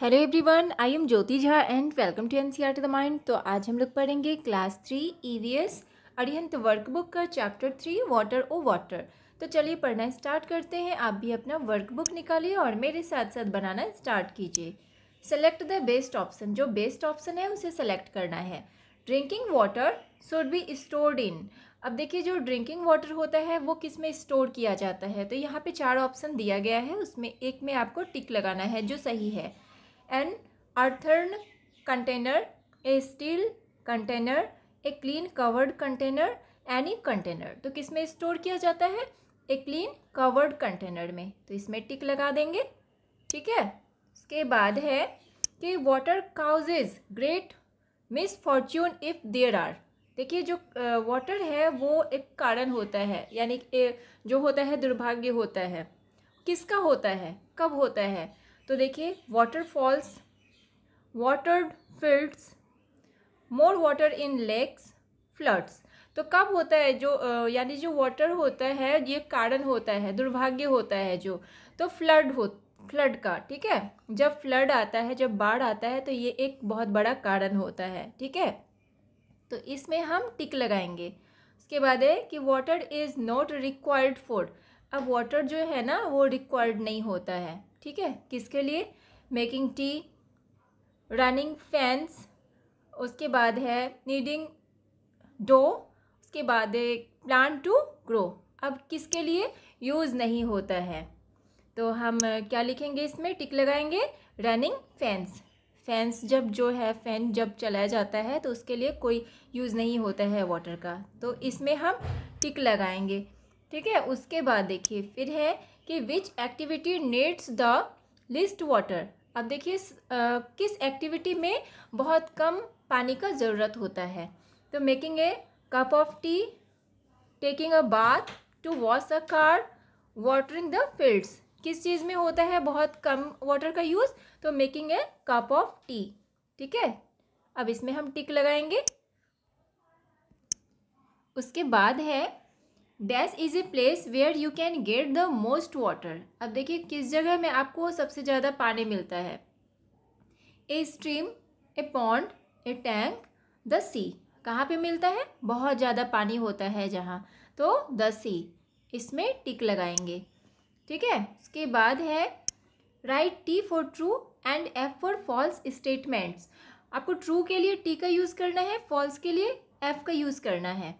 Hello everyone I am Jyoti Jha and welcome to N C R to the mind तो आज हम लोग पढ़ेंगे class three E V S Arihant workbook का chapter three water O water तो चलिए पढ़ना स्टार्ट करते हैं आप भी अपना वर्कबुक निकालिए और मेरे साथ साथ बनाना स्टार्ट कीजिए सेलेक्ट द बेस्ट ऑप्शन जो बेस्ट ऑप्शन है उसे सेलेक्ट करना है drinking water should be stored in अब देखिए जो ड्रिंकिंग वाटर होता है वो किस में स्टोर किया जाता है तो यहाँ पे चार ऑप्शन दिया गया है उसमें एक में आपको टिक लगाना है जो सही है an earthen container a steel container a clean covered container any container तो किस में स्टोर किया जाता है ए क्लीन कवर्ड कंटेनर में तो इसमें टिक लगा देंगे ठीक है इसके बाद है कि water causes great misfortune if there are देखिए जो वाटर है वो एक कारण होता है यानी जो होता है दुर्भाग्य होता है किसका होता है कब होता है तो देखिए waterfalls water fields more water in lakes floods तो कब होता है जो यानी जो वाटर होता है ये कारण होता है दुर्भाग्य होता है जो तो फ्लड हो फ्लड का ठीक है जब फ्लड आता है जब बाढ़ आता है तो ये एक बहुत बड़ा कारण होता है ठीक है तो इसमें हम टिक लगाएंगे उसके बाद है कि water is not required for अब वाटर जो है ना वो रिक्वायर्ड नहीं होता है ठीक है किसके लिए मेकिंग टी रनिंग फैंस उसके बाद है नीडिंग डो उसके बाद है प्लान टू ग्रो अब किसके लिए यूज़ नहीं होता है तो हम क्या लिखेंगे इसमें टिक लगाएंगे रनिंग फैंस फैंस जब जो है फैन जब चलाया जाता है तो उसके लिए कोई यूज़ नहीं होता है वाटर का तो इसमें हम टिक लगाएंगे ठीक है उसके बाद देखिए फिर है कि which activity needs the least water अब देखिए किस एक्टिविटी में बहुत कम पानी का ज़रूरत होता है तो making a cup of tea taking a bath to wash a car watering the fields किस चीज़ में होता है बहुत कम वाटर का यूज़ तो making a cup of tea ठीक है अब इसमें हम टिक लगाएंगे उसके बाद है dash is a place where you can get the most water अब देखिए किस जगह में आपको सबसे ज़्यादा पानी मिलता है a stream a pond a tank the sea कहाँ पे मिलता है बहुत ज़्यादा पानी होता है जहाँ तो द सी इसमें टिक लगाएंगे ठीक है उसके बाद है write T for true and F for false statements आपको ट्रू के लिए टी का यूज़ करना है फॉल्स के लिए एफ का यूज़ करना है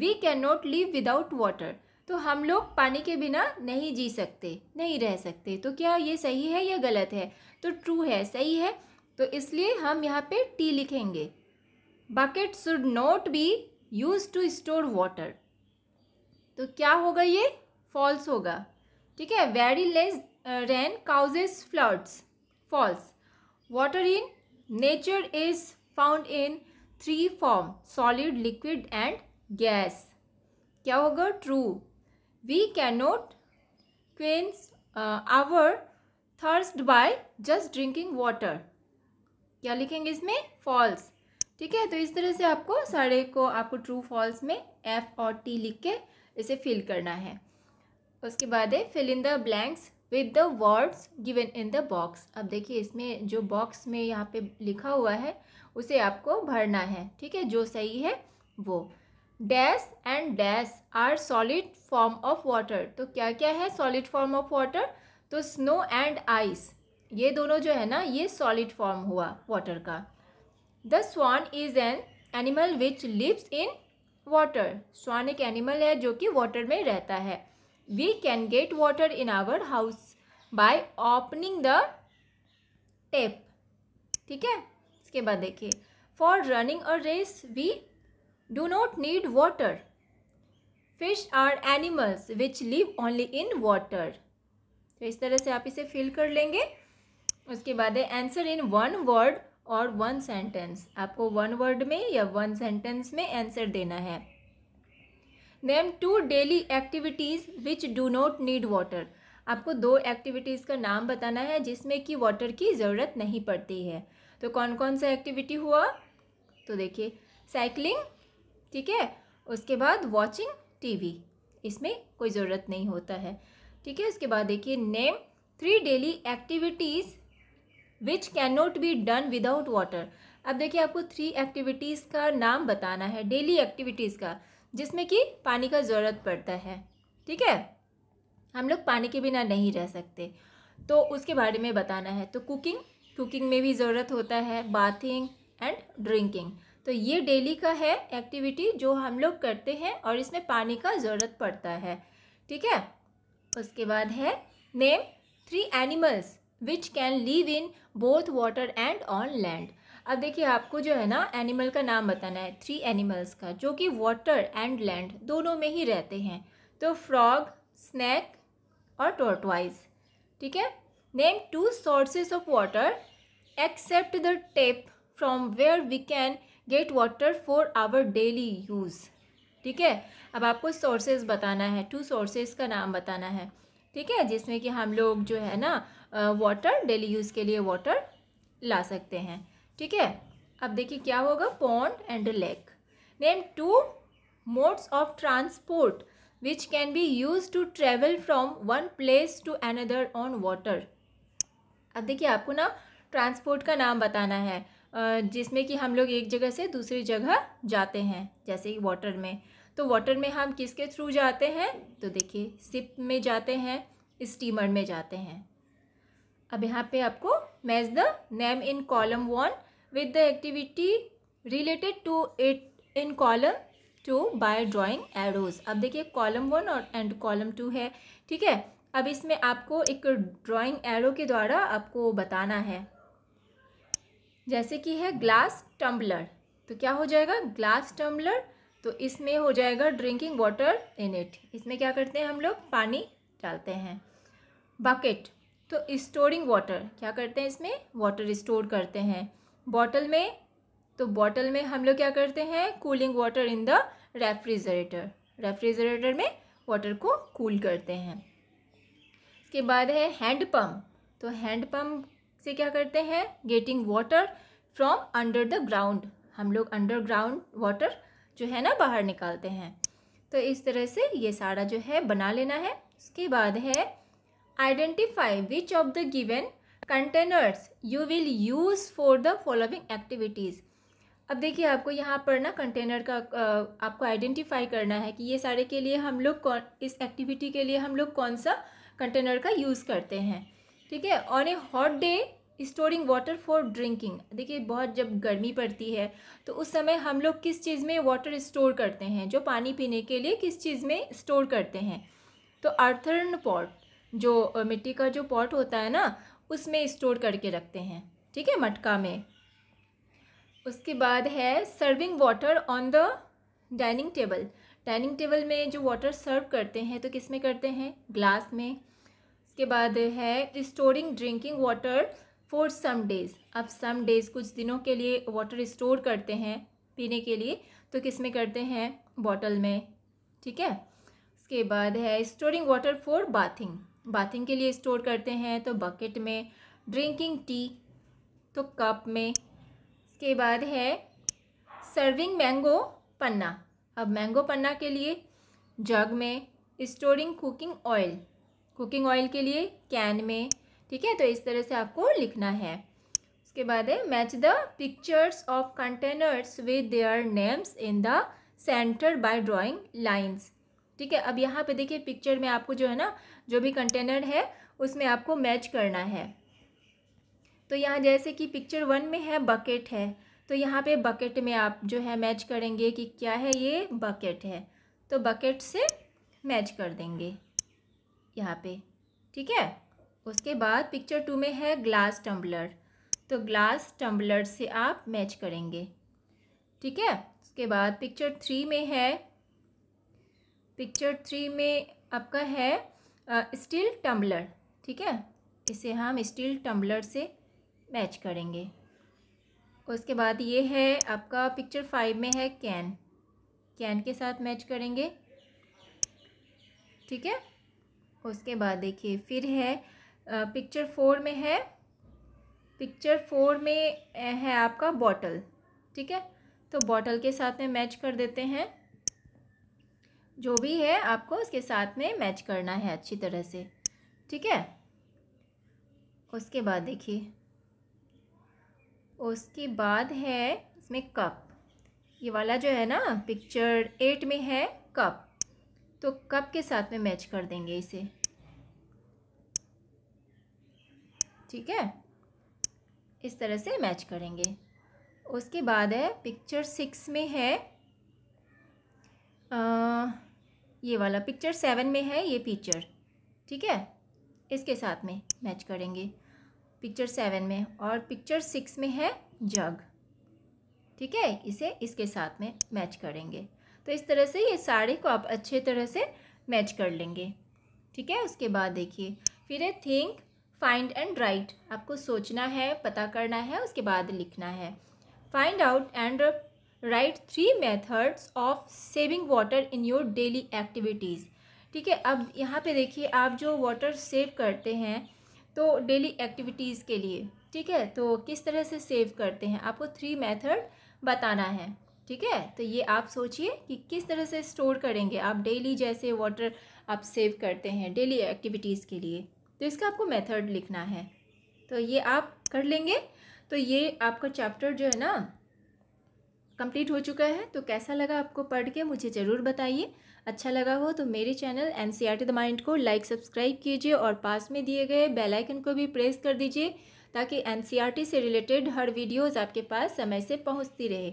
we can not live without water तो हम लोग पानी के बिना नहीं जी सकते नहीं रह सकते तो क्या ये सही है या गलत है तो ट्रू है सही है तो इसलिए हम यहाँ पे टी लिखेंगे bucket should not be use to store water तो क्या होगा ये फॉल्स होगा ठीक है very less rain causes floods false water in nature is found in three form solid liquid and gas क्या होगा true we can not quench our thirst by just drinking water क्या लिखेंगे इसमें फॉल्स ठीक है तो इस तरह से आपको सारे को आपको ट्रू फॉल्स में एफ और टी लिख के इसे फिल करना है उसके बाद है fill in the blanks with the words given in the box अब देखिए इसमें जो बॉक्स में यहाँ पे लिखा हुआ है उसे आपको भरना है ठीक है जो सही है वो dash and dash are solid form of water तो क्या क्या है सॉलिड फॉर्म ऑफ वाटर तो स्नो एंड आइस ये दोनों जो है ना ये सॉलिड फॉर्म हुआ वाटर का the swan is an animal which lives in water swan एक एनिमल है जो कि वाटर में रहता है we can get water in our house by opening the tap ठीक है इसके बाद देखिए for running a race we do not need water. Fish are animals which live only in water तो इस तरह से आप इसे फिल कर लेंगे उसके बाद है आंसर इन वन वर्ड और वन सेंटेंस आपको वन वर्ड में या वन सेंटेंस में आंसर देना है name two daily activities which do not need water आपको दो एक्टिविटीज़ का नाम बताना है जिसमें कि वाटर की ज़रूरत नहीं पड़ती है तो कौन कौन सा एक्टिविटी हुआ तो देखिए साइकिलिंग ठीक है उसके बाद वॉचिंग टीवी इसमें कोई ज़रूरत नहीं होता है ठीक है उसके बाद देखिए name three daily activities which can not be done without water अब देखिए आपको थ्री एक्टिविटीज़ का नाम बताना है डेली एक्टिविटीज़ का जिसमें कि पानी का ज़रूरत पड़ता है ठीक है हम लोग पानी के बिना नहीं रह सकते तो उसके बारे में बताना है तो कुकिंग कुकिंग में भी ज़रूरत होता है बाथिंग एंड ड्रिंकिंग तो ये डेली का है एक्टिविटी जो हम लोग करते हैं और इसमें पानी का ज़रूरत पड़ता है ठीक है उसके बाद है name three animals which can live in both water and on land अब देखिए आपको जो है ना एनिमल का नाम बताना है थ्री एनिमल्स का जो कि वाटर एंड लैंड दोनों में ही रहते हैं तो फ्रॉग स्नैक और टोर्टवाइज ठीक है name two sources of water except the tap from where we can get water for our daily use ठीक है अब आपको सोर्सेज बताना है टू सोर्सेज का नाम बताना है ठीक है जिसमें कि हम लोग जो है ना वाटर डेली यूज़ के लिए वाटर ला सकते हैं ठीक है अब देखिए क्या होगा pond and lake name two modes of transport which can be use to travel from one place to another on water अब देखिए आपको ना ट्रांसपोर्ट का नाम बताना है जिसमें कि हम लोग एक जगह से दूसरी जगह जाते हैं जैसे कि वाटर में तो वाटर में हम किसके थ्रू जाते हैं तो देखिए सिप में जाते हैं स्टीमर में जाते हैं अब यहाँ पे आपको match the name in column one with the activity related to it in column two by drawing arrows अब देखिए कॉलम वन और एंड कॉलम टू है ठीक है अब इसमें आपको एक ड्राइंग एरो के द्वारा आपको बताना है जैसे कि है ग्लास टम्बलर तो क्या हो जाएगा ग्लास टम्बलर तो इसमें हो जाएगा ड्रिंकिंग वाटर इन इट इसमें क्या करते हैं हम लोग पानी डालते हैं बकेट तो स्टोरिंग वाटर क्या करते हैं इसमें वाटर स्टोर करते हैं बॉटल में तो बॉटल में हम लोग क्या करते हैं cooling water in the refrigerator refrigerator में वाटर को कूल करते हैं इसके बाद है हैंड तो हैंडपम्प से क्या करते हैं getting water from under the ground हम लोग अंडरग्राउंड वाटर जो है ना बाहर निकालते हैं तो इस तरह से ये सारा जो है बना लेना है उसके बाद है identify which of the given containers you will use for the following activities अब देखिए आपको यहाँ पर ना कंटेनर का आपको आइडेंटिफाई करना है कि ये सारे के लिए हम लोग कौन इस एक्टिविटी के लिए हम लोग कौन सा कंटेनर का यूज़ करते हैं ठीक है on a hot day storing water for drinking देखिए बहुत जब गर्मी पड़ती है तो उस समय हम लोग किस चीज़ में वाटर स्टोर करते हैं जो पानी पीने के लिए किस चीज़ में स्टोर करते हैं तो अर्थर्न पॉट जो मिट्टी का जो पॉट होता है ना उसमें स्टोर करके रखते हैं ठीक है मटका में उसके बाद है serving water on the dining table dining table में जो वाटर सर्व करते हैं तो किस में करते हैं ग्लास में इसके बाद है restoring drinking water for some days अब सम डेज़ कुछ दिनों के लिए वाटर स्टोर करते हैं पीने के लिए तो किस में करते हैं बॉटल में ठीक है उसके बाद है storing water for bathing bathing के लिए स्टोर करते हैं तो बकेट में ड्रिंकिंग टी तो कप में इसके बाद है सर्विंग मैंगो पन्ना अब मैंगो पन्ना के लिए जग में storing cooking oil cooking oil के लिए कैन में ठीक है तो इस तरह से आपको लिखना है उसके बाद है match the pictures of containers with their names in the centre by drawing lines ठीक है अब यहाँ पे देखिए पिक्चर में आपको जो है ना जो भी कंटेनर है उसमें आपको मैच करना है तो यहाँ जैसे कि पिक्चर वन में है बकेट है तो यहाँ पे बकेट में आप जो है मैच करेंगे कि क्या है ये बकेट है तो बकेट से मैच कर देंगे यहाँ पे ठीक है उसके बाद पिक्चर टू में है ग्लास टम्बलर तो ग्लास टम्बलर से आप मैच करेंगे ठीक है उसके बाद पिक्चर थ्री में है पिक्चर थ्री में आपका है स्टील टम्बलर ठीक है इसे हम स्टील टम्बलर से मैच करेंगे उसके बाद ये है आपका पिक्चर फाइव में है कैन कैन के साथ मैच करेंगे ठीक है उसके बाद देखिए फिर है पिक्चर फोर में है पिक्चर फोर में है आपका बॉटल ठीक है तो बॉटल के साथ में मैच कर देते हैं जो भी है आपको उसके साथ में मैच करना है अच्छी तरह से ठीक है उसके बाद देखिए उसके बाद है इसमें कप ये वाला जो है ना पिक्चर एट में है कप तो कप के साथ में मैच कर देंगे इसे ठीक है इस तरह से मैच करेंगे उसके बाद है पिक्चर सिक्स में है आ, ये वाला पिक्चर सेवन में है ये पिक्चर ठीक है इसके साथ में मैच करेंगे पिक्चर सेवन में और पिक्चर सिक्स में है जग ठीक है इसे इसके साथ में मैच करेंगे तो इस तरह से ये साड़ी को आप अच्छे तरह से मैच कर लेंगे ठीक है उसके बाद देखिए फिर है थिंक फाइंड एंड राइट आपको सोचना है पता करना है उसके बाद लिखना है find out and write three methods of saving water in your daily activities ठीक है अब यहाँ पे देखिए आप जो वाटर सेव करते हैं तो डेली एक्टिविटीज़ के लिए ठीक है तो किस तरह से सेव करते हैं आपको थ्री मेथड बताना है ठीक है तो ये आप सोचिए कि किस तरह से स्टोर करेंगे आप डेली जैसे वाटर आप सेव करते हैं डेली एक्टिविटीज़ के लिए तो इसका आपको मेथड लिखना है तो ये आप कर लेंगे तो ये आपका चैप्टर जो है ना कंप्लीट हो चुका है तो कैसा लगा आपको पढ़ के मुझे ज़रूर बताइए अच्छा लगा हो तो मेरे channel N C R T the mind को लाइक सब्सक्राइब कीजिए और पास में दिए गए बेल आइकन को भी प्रेस कर दीजिए ताकि एन सी आर टी से रिलेटेड हर वीडियोज़ आपके पास समय से पहुँचती रहे